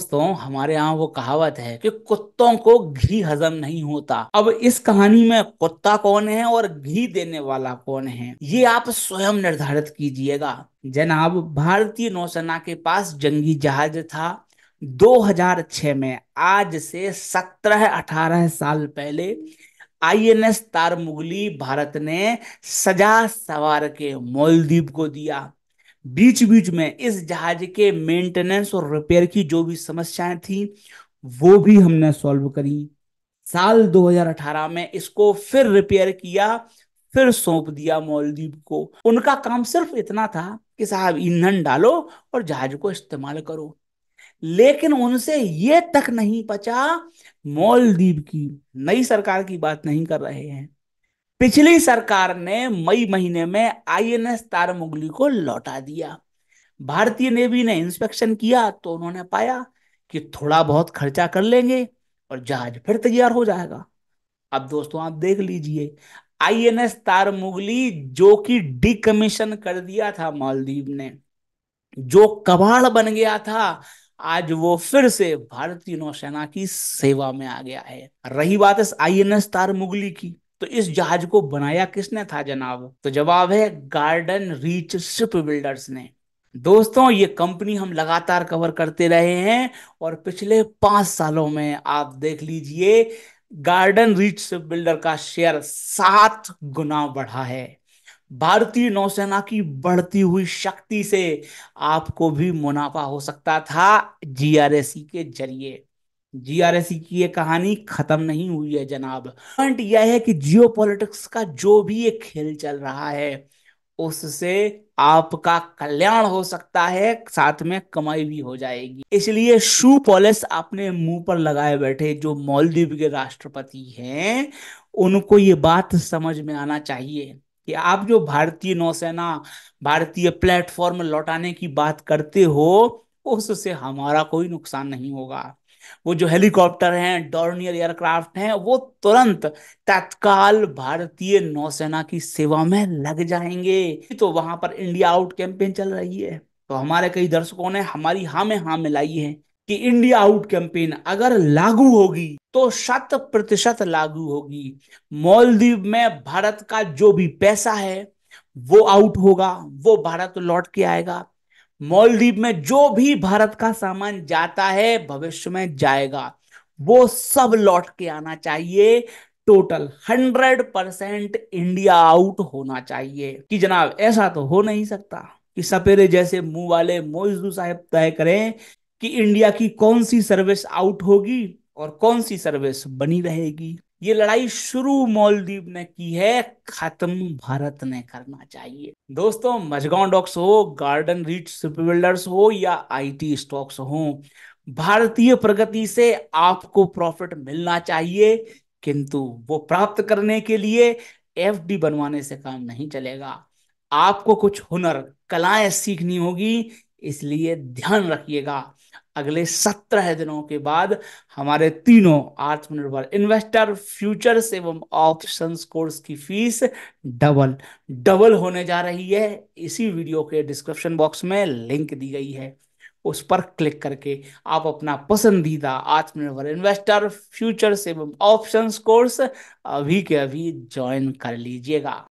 दोस्तों हमारे यहाँ वो कहावत है कि कुत्तों को घी हजम नहीं होता अब इस कहानी में कुत्ता कौन है और घी देने वाला कौन है ये आप स्वयं निर्धारित कीजिएगा जनाब भारतीय नौसेना के पास जंगी जहाज था 2006 में आज से 17-18 साल पहले आईएनएस तार मुगली भारत ने सजा सवार के मोलदीप को दिया बीच बीच में इस जहाज के मेंटेनेंस और रिपेयर की जो भी समस्याएं थी वो भी हमने सॉल्व करी साल 2018 में इसको फिर रिपेयर किया फिर सौंप दिया मोलदीप को उनका काम सिर्फ इतना था कि साहब ईंधन डालो और जहाज को इस्तेमाल करो लेकिन उनसे ये तक नहीं पचा मोलदीप की नई सरकार की बात नहीं कर रहे हैं पिछली सरकार ने मई महीने में आईएनएस तारमुगली को लौटा दिया भारतीय नेवी ने इंस्पेक्शन किया तो उन्होंने पाया कि थोड़ा बहुत खर्चा कर लेंगे और जहाज फिर तैयार हो जाएगा अब दोस्तों आप देख लीजिए आईएनएस तारमुगली जो कि डिकमीशन कर दिया था मालदीव ने जो कबाड़ बन गया था आज वो फिर से भारतीय नौसेना की सेवा में आ गया है रही बात इस आईएनएस तारमुगली की तो इस जहाज को बनाया किसने था जनाब तो जवाब है गार्डन रीच शिप बिल्डर्स ने दोस्तों ये कंपनी हम लगातार कवर करते रहे हैं और पिछले पांच सालों में आप देख लीजिए गार्डन रीच शिप बिल्डर का शेयर सात गुना बढ़ा है भारतीय नौसेना की बढ़ती हुई शक्ति से आपको भी मुनाफा हो सकता था जीआरएसी के जरिए जीआरएससी e की ये कहानी खत्म नहीं हुई है जनाब पॉइंट यह है कि जियोपॉलिटिक्स का जो भी ये खेल चल रहा है उससे आपका कल्याण हो सकता है साथ में कमाई भी हो जाएगी इसलिए शू पॉलिस अपने मुंह पर लगाए बैठे जो मालदीव के राष्ट्रपति हैं उनको ये बात समझ में आना चाहिए कि आप जो भारतीय नौसेना भारतीय प्लेटफॉर्म लौटाने की बात करते हो उससे हमारा कोई नुकसान नहीं होगा वो जो हेलीकॉप्टर हैं डॉर्नियर एयरक्राफ्ट हैं वो तुरंत तत्काल भारतीय नौसेना की सेवा में लग जाएंगे तो वहां पर इंडिया आउट कैंपेन चल रही है तो हमारे कई दर्शकों ने हमारी हा में हा मिलाई है कि इंडिया आउट कैंपेन अगर लागू होगी तो शत प्रतिशत लागू होगी मालदीव में भारत का जो भी पैसा है वो आउट होगा वो भारत लौट के आएगा मॉलदीप में जो भी भारत का सामान जाता है भविष्य में जाएगा वो सब लौट के आना चाहिए total hundred percent India out होना चाहिए कि जनाब ऐसा तो हो नहीं सकता कि सपेरे जैसे मुंह वाले मोजदू साहब तय करें कि इंडिया की कौन सी सर्विस आउट होगी और कौन सी सर्विस बनी रहेगी ये लड़ाई शुरू मालदीव ने की है खत्म भारत ने करना चाहिए दोस्तों मजगांव डॉक्स हो गार्डन रीच सिप बिल्डर्स हो या आईटी स्टॉक्स हो भारतीय प्रगति से आपको प्रॉफिट मिलना चाहिए किंतु वो प्राप्त करने के लिए एफडी बनवाने से काम नहीं चलेगा आपको कुछ हुनर कलाएं सीखनी होगी इसलिए ध्यान रखिएगा अगले सत्रह दिनों के बाद हमारे तीनों आत्मनिर्भर इन्वेस्टर फ्यूचर्स एवं ऑप्शंस कोर्स की फीस डबल डबल होने जा रही है इसी वीडियो के डिस्क्रिप्शन बॉक्स में लिंक दी गई है उस पर क्लिक करके आप अपना पसंदीदा आत्मनिर्भर इन्वेस्टर फ्यूचर्स एवं ऑप्शंस कोर्स अभी के अभी ज्वाइन कर लीजिएगा